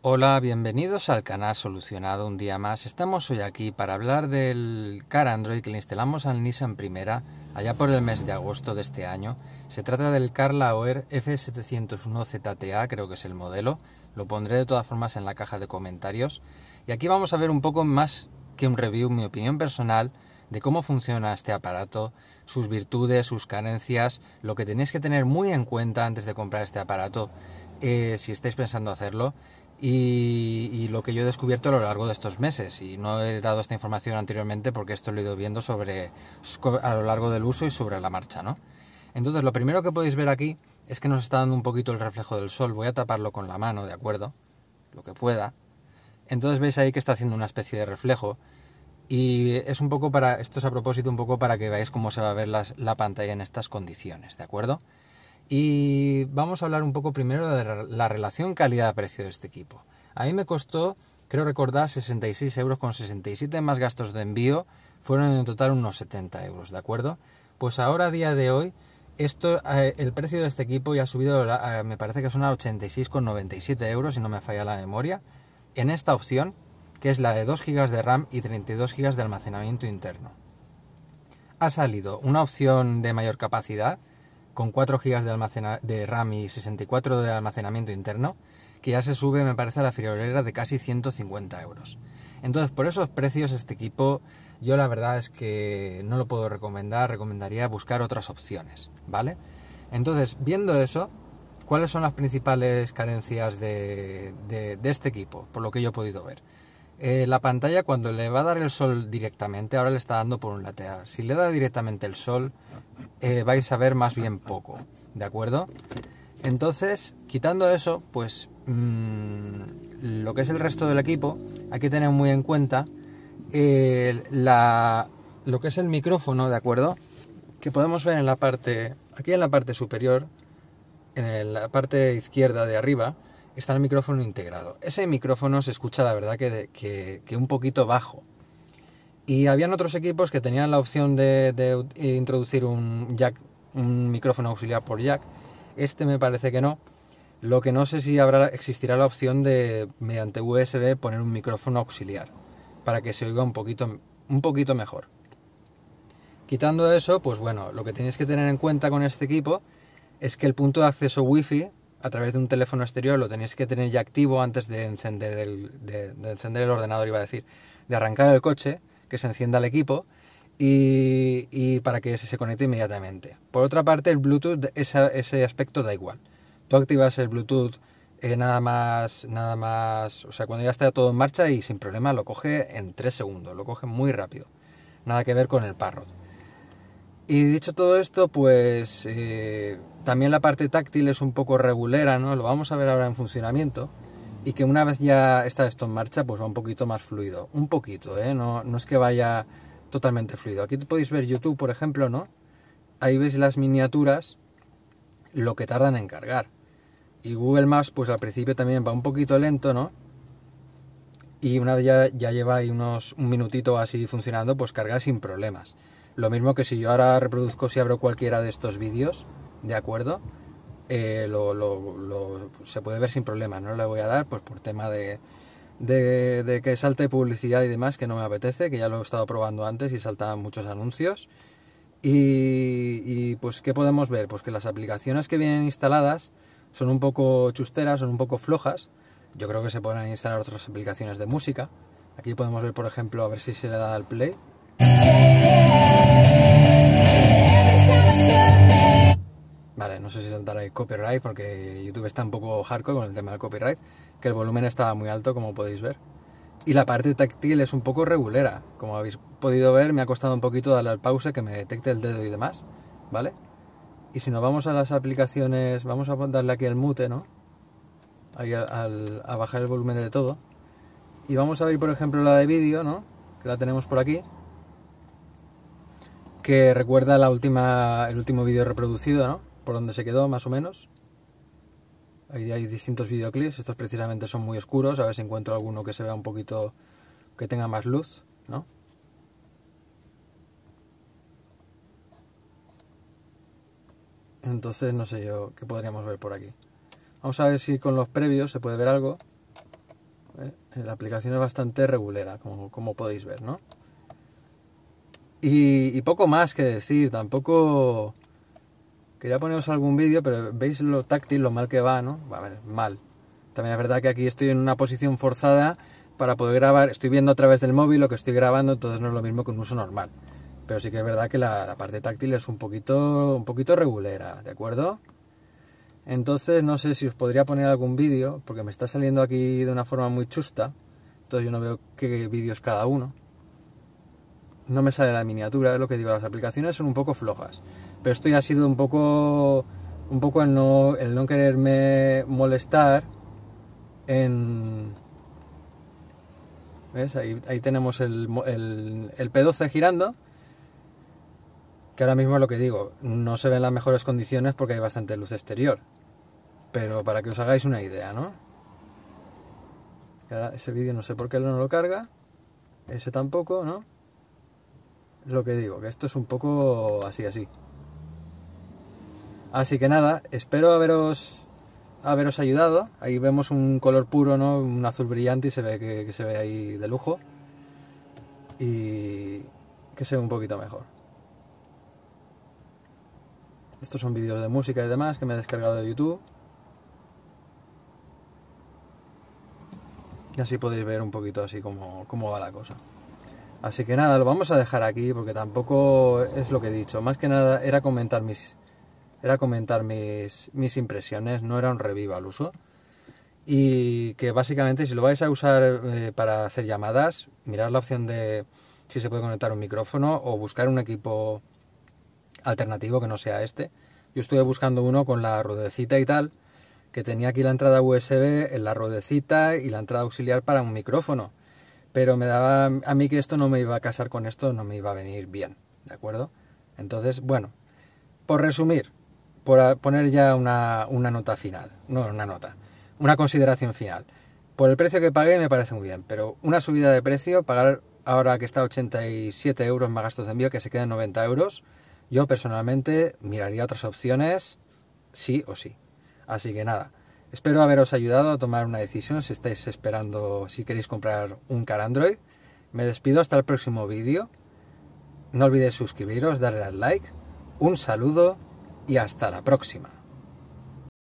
Hola, bienvenidos al canal Solucionado un día más. Estamos hoy aquí para hablar del car Android que le instalamos al Nissan Primera allá por el mes de agosto de este año. Se trata del car Lauer F701ZTA, creo que es el modelo. Lo pondré de todas formas en la caja de comentarios. Y aquí vamos a ver un poco más que un review, mi opinión personal, de cómo funciona este aparato, sus virtudes, sus carencias, lo que tenéis que tener muy en cuenta antes de comprar este aparato eh, si estáis pensando hacerlo y, lo que yo he descubierto a lo largo de estos meses. Y no he dado esta información anteriormente porque esto lo he ido viendo sobre, a lo largo del uso y sobre la marcha, ¿no? Entonces, lo primero que podéis ver aquí es que nos está dando un poquito el reflejo del sol. Voy a taparlo con la mano, ¿de acuerdo? Lo que pueda. Entonces veis ahí que está haciendo una especie de reflejo. Y es un poco para, esto es a propósito un poco para que veáis cómo se va a ver la pantalla en estas condiciones, ¿de acuerdo? Y vamos a hablar un poco primero de la relación calidad-precio de este equipo. A mí me costó, creo recordar, 66 euros con 67 más gastos de envío. Fueron en total unos 70 euros, ¿de acuerdo? Pues ahora, a día de hoy, esto, eh, el precio de este equipo ya ha subido, eh, me parece que son a 86,97 euros, si no me falla la memoria, en esta opción, que es la de 2 GB de RAM y 32 GB de almacenamiento interno. Ha salido una opción de mayor capacidad, con 4 GB de, de RAM y 64 de almacenamiento interno, que ya se sube, me parece, a la friolera de casi 150 euros. Entonces, por esos precios, este equipo, yo la verdad es que no lo puedo recomendar, recomendaría buscar otras opciones, ¿vale? Entonces, viendo eso, ¿cuáles son las principales carencias de este equipo, por lo que yo he podido ver? Eh, la pantalla cuando le va a dar el sol directamente, ahora le está dando por un lateral. Si le da directamente el sol, eh, vais a ver más bien poco, ¿de acuerdo? Entonces, quitando eso, pues mm, lo que es el resto del equipo, hay que tener muy en cuenta eh, la, lo que es el micrófono, ¿de acuerdo? Que podemos ver en la parte, aquí en la parte superior, en la parte izquierda de arriba, está el micrófono integrado. Ese micrófono se escucha, la verdad, que, un poquito bajo. Y habían otros equipos que tenían la opción de, introducir un jack, un micrófono auxiliar por jack. Este me parece que no. Lo que no sé si habrá, existirá la opción de, mediante USB, poner un micrófono auxiliar para que se oiga un poquito, un poquito mejor. Quitando eso, pues bueno, lo que tenéis que tener en cuenta con este equipo es que el punto de acceso wifi a través de un teléfono exterior lo tenéis que tener ya activo antes de encender el, de, encender el ordenador, iba a decir, de arrancar el coche, que se encienda el equipo y, para que se conecte inmediatamente. Por otra parte, el Bluetooth, ese aspecto da igual. Tú activas el Bluetooth eh, nada más, nada más, o sea, cuando ya está todo en marcha y sin problema lo coge en tres segundos, lo coge muy rápido. Nada que ver con el Parrot. Y dicho todo esto, pues eh, también la parte táctil es un poco regulera, ¿no? Lo vamos a ver ahora en funcionamiento. Y que una vez ya está esto en marcha, pues va un poquito más fluido. Un poquito, ¿eh? No, no es que vaya totalmente fluido. Aquí podéis ver YouTube, por ejemplo, ¿no? Ahí veis las miniaturas, lo que tardan en cargar. Y Google Maps, pues al principio también va un poquito lento, ¿no? Y una vez ya, ya lleva ahí unos, un minutito así funcionando, pues carga sin problemas. Lo mismo que si yo ahora reproduzco, si abro cualquiera de estos vídeos, ¿de acuerdo? Eh, se puede ver sin problema, no le voy a dar pues por tema de, que salte publicidad y demás, que no me apetece, que ya lo he estado probando antes y saltaban muchos anuncios. Y, pues, ¿qué podemos ver? Pues que las aplicaciones que vienen instaladas son un poco chusteras, son un poco flojas. Yo creo que se podrán instalar otras aplicaciones de música. Aquí podemos ver, por ejemplo, a ver si se le da al play. Vale, no sé si saltará el copyright porque YouTube está un poco hardcore con el tema del copyright, que el volumen estaba muy alto como podéis ver. Y la parte táctil es un poco regulera, como habéis podido ver me ha costado un poquito darle al pause que me detecte el dedo y demás, ¿vale? Y si nos vamos a las aplicaciones, vamos a darle aquí el mute, ¿no? Ahí a bajar el volumen de todo. Y vamos a abrir, por ejemplo la de vídeo, ¿no? Que la tenemos por aquí que recuerda la última, el último vídeo reproducido, ¿no? por donde se quedó más o menos. Ahí hay distintos videoclips, estos precisamente son muy oscuros, a ver si encuentro alguno que se vea un poquito, que tenga más luz, ¿no? Entonces no sé yo qué podríamos ver por aquí. Vamos a ver si con los previos se puede ver algo. ¿eh? La aplicación es bastante regulera, como, podéis ver, ¿no? y poco más que decir, tampoco... Que ya ponemos algún vídeo, pero veis lo táctil, lo mal que va, ¿no? va A ver, mal. También es verdad que aquí estoy en una posición forzada para poder grabar. Estoy viendo a través del móvil lo que estoy grabando, entonces no es lo mismo que un uso normal. Pero sí que es verdad que la, parte táctil es un poquito, un poquito regulera, ¿de acuerdo? Entonces no sé si os podría poner algún vídeo, porque me está saliendo aquí de una forma muy chusta. Entonces yo no veo qué vídeos cada uno. No me sale la miniatura, es lo que digo, las aplicaciones son un poco flojas pero esto ya ha sido un poco, un poco el, no, quererme molestar en... ¿Ves? Ahí, tenemos el, el, el P12 girando, que ahora mismo es lo que digo, no se ven las mejores condiciones porque hay bastante luz exterior, pero para que os hagáis una idea, ¿no? ese vídeo no sé por qué no lo carga, ese tampoco, ¿no? Lo que digo, que esto es un poco así, así. Así que nada, espero haberos, haberos ayudado. Ahí vemos un color puro, ¿no? Un azul brillante y se ve que, se ve ahí de lujo. Y que se ve un poquito mejor. Estos son vídeos de música y demás que me he descargado de YouTube. Y así podéis ver un poquito así como cómo va la cosa. Así que nada, lo vamos a dejar aquí porque tampoco es lo que he dicho. Más que nada era comentar mis, era comentar mis, mis impresiones, no era un revival al uso. Y que básicamente si lo vais a usar eh, para hacer llamadas, mirad la opción de si se puede conectar un micrófono o buscar un equipo alternativo que no sea este. Yo estuve buscando uno con la ruedecita y tal, que tenía aquí la entrada USB, en la ruedecita y la entrada auxiliar para un micrófono. Pero me daba a mí que esto no me iba a casar con esto, no me iba a venir bien, ¿de acuerdo? Entonces, bueno, por resumir, por poner ya una, una nota final, no una nota, una consideración final. Por el precio que pagué me parece muy bien, pero una subida de precio, pagar ahora que está 87 euros más gastos de envío, que se quedan 90 euros, yo personalmente miraría otras opciones, sí o sí. Así que nada, espero haberos ayudado a tomar una decisión si estáis esperando, si queréis comprar un car Android. Me despido hasta el próximo vídeo. No olvidéis suscribiros, darle al like. Un saludo y hasta la próxima.